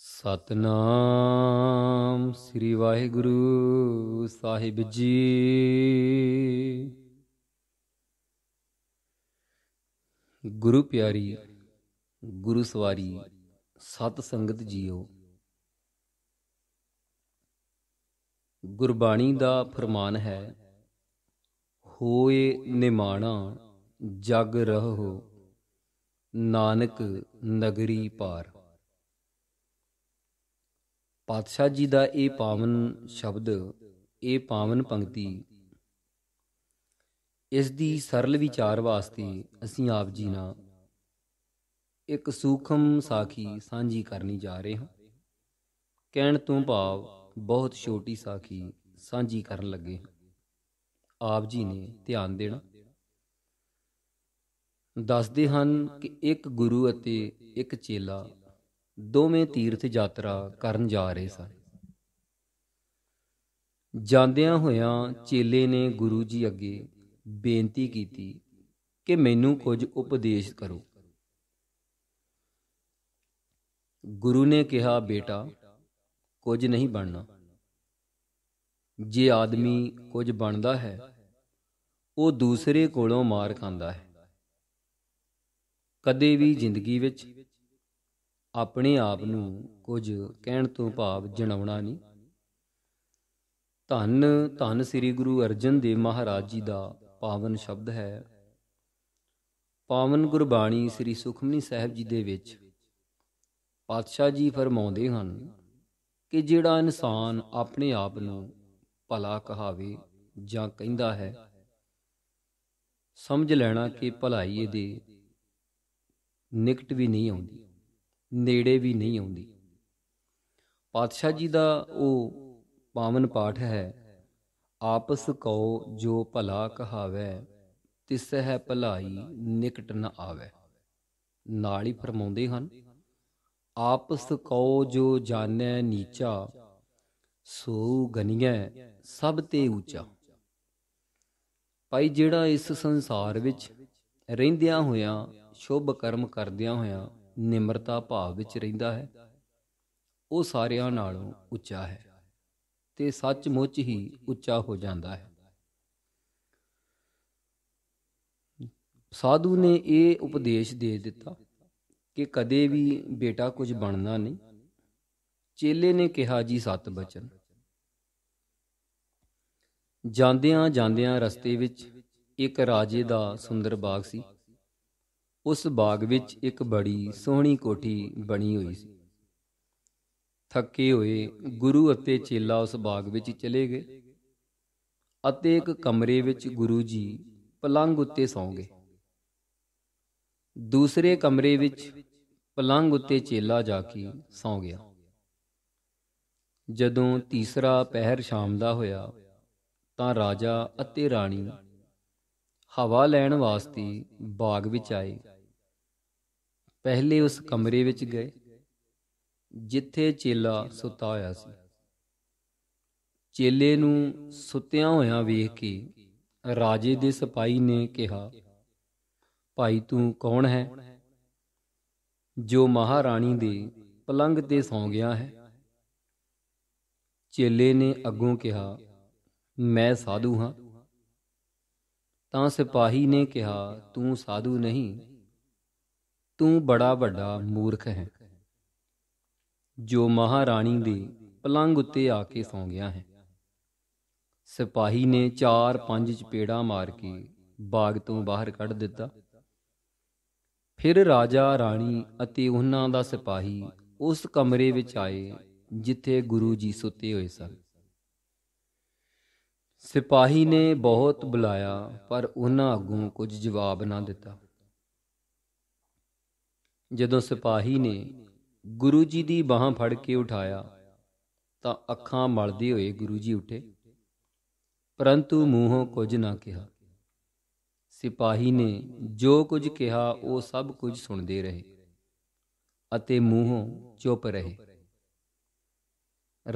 ਸਤਨਾਮ ਸ੍ਰੀ ਵਾਹਿਗੁਰੂ ਸਾਹਿਬ ਜੀ ਗੁਰੂ ਪਿਆਰੀ ਗੁਰੂ ਸਵਾਰੀ ਸਤ ਸੰਗਤ ਜੀਓ ਗੁਰਬਾਣੀ ਦਾ ਫਰਮਾਨ ਹੈ ਹੋਏ ਨਿਮਾਣਾ ਜਗ ਰਹੋ ਨਾਨਕ ਨਗਰੀ ਪਾਰ ਪਾਤਸ਼ਾਹ ਜੀ ਦਾ ਇਹ ਪਾਵਨ ਸ਼ਬਦ ਇਹ ਪਾਵਨ ਪੰਕਤੀ ਇਸ ਦੀ ਸਰਲ ਵਿਚਾਰ ਵਾਸਤੇ ਅਸੀਂ ਆਪ ਜੀ ਨਾਲ ਇੱਕ ਸੂਖਮ ਸਾਖੀ ਸਾਂਝੀ ਕਰਨੀ ਜਾ ਰਹੇ ਹਾਂ ਕਹਿਣ ਤੋਂ ਭਾਵ ਬਹੁਤ ਛੋਟੀ ਸਾਖੀ ਸਾਂਝੀ ਕਰਨ ਲੱਗੇ ਆਪ ਜੀ ਨੇ ਧਿਆਨ ਦੇਣਾ ਦੱਸਦੇ ਹਨ ਕਿ ਇੱਕ ਗੁਰੂ ਅਤੇ ਇੱਕ ਚੇਲਾ ਦੋਵੇਂ ਤੀਰਥ ਯਾਤਰਾ ਕਰਨ ਜਾ ਰਹੇ ਸਨ ਜਾਂਦਿਆਂ ਹੋਇਆਂ ਚੇਲੇ ਨੇ ਗੁਰੂ ਜੀ ਅੱਗੇ ਬੇਨਤੀ ਕੀਤੀ ਕਿ ਮੈਨੂੰ ਕੁਝ ਉਪਦੇਸ਼ ਕਰੋ ਗੁਰੂ ਨੇ ਕਿਹਾ ਬੇਟਾ ਕੁਝ ਨਹੀਂ ਬਣਨਾ ਜੇ ਆਦਮੀ ਕੁਝ ਬਣਦਾ ਹੈ ਉਹ ਦੂਸਰੇ ਕੋਲੋਂ ਮਾਰ ਖਾਂਦਾ ਹੈ ਕਦੇ ਵੀ ਜ਼ਿੰਦਗੀ ਵਿੱਚ ਆਪਣੇ ਆਪ ਨੂੰ ਕੁਝ ਕਹਿਣ ਤੋਂ ਭਾਵ ਜਣਾਉਣਾ ਨਹੀਂ ਧੰਨ ਧੰਨ ਸ੍ਰੀ ਗੁਰੂ ਅਰਜਨ ਦੇਵ ਮਹਾਰਾਜ ਜੀ ਦਾ ਪਾਵਨ ਸ਼ਬਦ ਹੈ ਪਾਵਨ ਗੁਰਬਾਣੀ ਸ੍ਰੀ ਸੁਖਮਨੀ ਸਾਹਿਬ ਜੀ ਦੇ ਵਿੱਚ ਪਾਤਸ਼ਾਹ ਜੀ ਫਰਮਾਉਂਦੇ ਹਨ ਕਿ ਜਿਹੜਾ ਇਨਸਾਨ ਆਪਣੇ ਆਪ ਨੂੰ ਭਲਾ ਕਹਾਵੇ ਜਾਂ ਕਹਿੰਦਾ ਹੈ ਸਮਝ ਲੈਣਾ ਕਿ ਭਲਾਈ ਇਹਦੇ ਨਿਕਟ ਵੀ ਨਹੀਂ ਆਉਂਦੀ ਨੇੜੇ ਵੀ ਨਹੀਂ ਆਉਂਦੀ ਪਾਤਸ਼ਾਹ ਜੀ ਦਾ ਉਹ ਪਾਵਨ ਪਾਠ ਹੈ ਆਪਸ ਕਉ ਜੋ ਭਲਾ ਕਹਾਵੇ ਤਿਸ ਹੈ ਭਲਾਈ ਨਿਕਟ ਨ ਆਵੇ ਨਾਲ ਹੀ ਫਰਮਾਉਂਦੇ ਹਨ ਆਪਸ ਕਉ ਜੋ ਜਾਣੈ ਨੀਚਾ ਸੋ ਗਨੀਐ ਸਭ ਤੇ ਉੱਚਾ ਭਾਈ ਜਿਹੜਾ ਇਸ ਸੰਸਾਰ ਵਿੱਚ ਰਹਿੰਦਿਆਂ ਹੋਇਆਂ ਸ਼ੁਭ ਕਰਮ ਕਰਦਿਆਂ ਹੋਇਆਂ ਨਿਮਰਤਾ ਭਾਵ ਵਿੱਚ ਰਹਿੰਦਾ ਹੈ ਉਹ ਸਾਰਿਆਂ ਨਾਲੋਂ ਉੱਚਾ ਹੈ ਤੇ ਸੱਚਮੁੱਚ ਹੀ ਉੱਚਾ ਹੋ ਜਾਂਦਾ ਹੈ ਸਾਧੂ ਨੇ ਇਹ ਉਪਦੇਸ਼ ਦੇ ਦਿੱਤਾ ਕਿ ਕਦੇ ਵੀ ਬੇਟਾ ਕੁਝ ਬਣਨਾ ਨਹੀਂ ਚੇਲੇ ਨੇ ਕਿਹਾ ਜੀ ਸਤ ਬਚਨ ਜਾਂਦਿਆਂ ਜਾਂਦਿਆਂ ਰਸਤੇ ਵਿੱਚ ਇੱਕ ਰਾਜੇ ਦਾ ਸੁੰਦਰ ਬਾਗ ਸੀ ਉਸ ਬਾਗ ਵਿੱਚ ਇੱਕ ਬੜੀ ਸੋਹਣੀ ਕੋਠੀ ਬਣੀ ਹੋਈ ਸੀ ਥੱਕੇ ਹੋਏ ਗੁਰੂ ਅਤੇ ਚੇਲਾ ਉਸ ਬਾਗ ਵਿੱਚ ਚਲੇ ਗਏ ਅਤੇ ਇੱਕ ਕਮਰੇ ਵਿੱਚ ਗੁਰੂ ਜੀ ਪਲੰਗ ਉੱਤੇ ਸੌਂ ਗਏ ਦੂਸਰੇ ਕਮਰੇ ਵਿੱਚ ਪਲੰਗ ਉੱਤੇ ਚੇਲਾ ਜਾ ਕੇ ਸੌਂ ਗਿਆ ਜਦੋਂ ਤੀਸਰਾ ਪਹਿਰ ਸ਼ਾਮ ਦਾ ਹੋਇਆ ਤਾਂ ਰਾਜਾ ਅਤੇ ਰਾਣੀ ਹਵਾ ਲੈਣ ਵਾਸਤੇ ਬਾਗ ਵਿੱਚ ਆਏ ਪਹਿਲੇ ਉਸ ਕਮਰੇ ਵਿੱਚ ਗਏ ਜਿੱਥੇ ਚੇਲਾ ਸੁੱਤਾ ਹੋਇਆ ਸੀ ਚੇਲੇ ਨੂੰ ਸੁੱਤਿਆਂ ਹੋਇਆਂ ਵੇਖ ਕੇ ਰਾਜੇ ਦੇ ਸਿਪਾਈ ਨੇ ਕਿਹਾ ਭਾਈ ਤੂੰ ਕੌਣ ਹੈ ਜੋ ਮਹਾਰਾਣੀ ਦੇ ਪਲੰਗ ਤੇ ਸੌ ਗਿਆ ਹੈ ਚੇਲੇ ਨੇ ਅੱਗੋਂ ਕਿਹਾ ਮੈਂ ਸਾਧੂ ਹਾਂ ਤਾਂ ਸਿਪਾਹੀ ਨੇ ਕਿਹਾ ਤੂੰ ਸਾਧੂ ਨਹੀਂ ਤੂੰ ਬੜਾ ਵੱਡਾ ਮੂਰਖ ਹੈ ਜੋ ਮਹਾਰਾਣੀ ਦੇ ਪਲੰਗ ਉੱਤੇ ਆ ਕੇ ਸੌ ਗਿਆ ਹੈ ਸਿਪਾਹੀ ਨੇ ਚਾਰ ਪੰਜ ਚਪੇੜਾ ਮਾਰ ਕੇ ਬਾਗ ਤੋਂ ਬਾਹਰ ਕੱਢ ਦਿੱਤਾ ਫਿਰ ਰਾਜਾ ਰਾਣੀ ਅਤੇ ਉਹਨਾਂ ਦਾ ਸਿਪਾਹੀ ਉਸ ਕਮਰੇ ਵਿੱਚ ਆਏ ਜਿੱਥੇ ਗੁਰੂ ਜੀ ਸੁੱਤੇ ਹੋਏ ਸਨ ਸਿਪਾਹੀ ਨੇ ਬਹੁਤ ਬੁਲਾਇਆ ਪਰ ਉਹਨਾਂ ਅੱਗੋਂ ਕੁਝ ਜਵਾਬ ਨਾ ਦਿੱਤਾ ਜਦੋਂ ਸਿਪਾਹੀ ਨੇ ਗੁਰੂ ਜੀ ਦੀ ਬਾਹ ਫੜ ਕੇ ਉਠਾਇਆ ਤਾਂ ਅੱਖਾਂ ਮਲਦੇ ਹੋਏ ਗੁਰੂ ਜੀ ਉੱਠੇ ਪਰੰਤੂ ਮੂੰਹੋਂ ਕੁਝ ਨਾ ਕਿਹਾ ਸਿਪਾਹੀ ਨੇ ਜੋ ਕੁਝ ਕਿਹਾ ਉਹ ਸਭ ਕੁਝ ਸੁਣਦੇ ਰਹੇ ਅਤੇ ਮੂੰਹੋਂ ਚੁੱਪ ਰਹੇ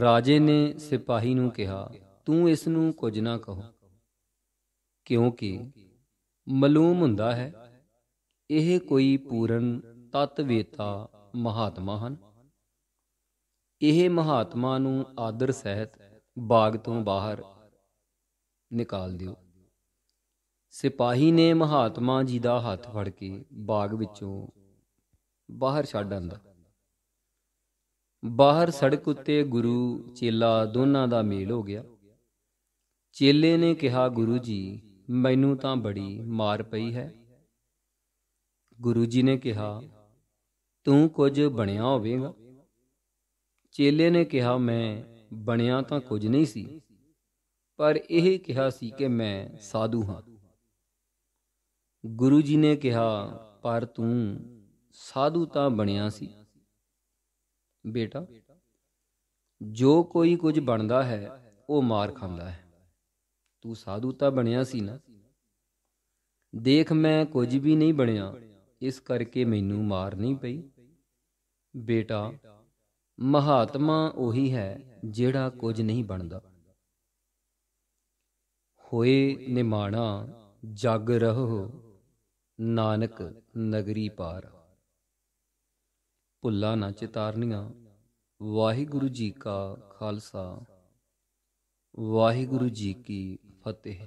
ਰਾਜੇ ਨੇ ਸਿਪਾਹੀ ਨੂੰ ਕਿਹਾ ਤੂੰ ਇਸ ਨੂੰ ਕੁਝ ਨਾ ਕਹੋ ਕਿਉਂਕਿ ਮਾਲੂਮ ਹੁੰਦਾ ਹੈ ਇਹ ਕੋਈ ਪੂਰਨ ਤਤਵੇਤਾ ਮਹਾਤਮਾ ਹਨ ਇਹ ਮਹਾਤਮਾ ਨੂੰ ਆਦਰ ਸਹਿਤ ਬਾਗ ਤੋਂ ਬਾਹਰ ਨਿਕਾਲ ਦਿਓ ਸਿਪਾਹੀ ਨੇ ਮਹਾਤਮਾ ਜੀ ਦਾ ਹੱਥ ਫੜ ਕੇ ਬਾਗ ਵਿੱਚੋਂ ਬਾਹਰ ਛੱਡ ਆਂਦਾ ਬਾਹਰ ਸੜਕ ਉੱਤੇ ਗੁਰੂ ਚੇਲਾ ਦੋਨਾਂ ਦਾ ਮੇਲ ਹੋ ਗਿਆ ਚੇਲੇ ਨੇ ਕਿਹਾ ਗੁਰੂ ਜੀ ਮੈਨੂੰ ਤਾਂ ਬੜੀ ਮਾਰ ਪਈ ਹੈ ਗੁਰੂ ਜੀ ਨੇ ਕਿਹਾ ਤੂੰ ਕੁਝ ਬਣਿਆ ਹੋਵੇਂਗਾ ਚੇਲੇ ਨੇ ਕਿਹਾ ਮੈਂ ਬਣਿਆ ਤਾਂ ਕੁਝ ਨਹੀਂ ਸੀ ਪਰ ਇਹ ਕਿਹਾ ਸੀ ਕਿ ਮੈਂ ਸਾਧੂ ਹਾਂ ਗੁਰੂ ਜੀ ਨੇ ਕਿਹਾ ਪਰ ਤੂੰ ਸਾਧੂ ਤਾਂ ਬਣਿਆ ਸੀ ਬੇਟਾ ਜੋ ਕੋਈ ਕੁਝ ਬਣਦਾ ਹੈ ਉਹ ਮਾਰ ਖਾਂਦਾ ਹੈ ਤੂੰ ਸਾਧੂ ਤਾਂ ਬਣਿਆ ਸੀ ਨਾ ਦੇਖ ਮੈਂ ਕੁਝ ਵੀ ਨਹੀਂ ਬਣਿਆ ਇਸ ਕਰਕੇ ਮੈਨੂੰ ਮਾਰ ਨਹੀਂ ਪਈ ਬੇਟਾ ਮਹਾਤਮਾ ਉਹੀ ਹੈ ਜਿਹੜਾ ਕੁਝ ਨਹੀਂ ਬਣਦਾ ਹੋਏ ਨਿਮਾਣਾ ਜਗ ਰਹੋ ਨਾਨਕ ਨਗਰੀ ਪਾਰ ਭੁੱਲਾ ਨਾ ਚਿਤਾਰਨੀਆਂ ਵਾਹਿਗੁਰੂ ਜੀ ਕਾ ਖਾਲਸਾ ਵਾਹਿਗੁਰੂ ਜੀ ਕੀ ਫਤਿਹ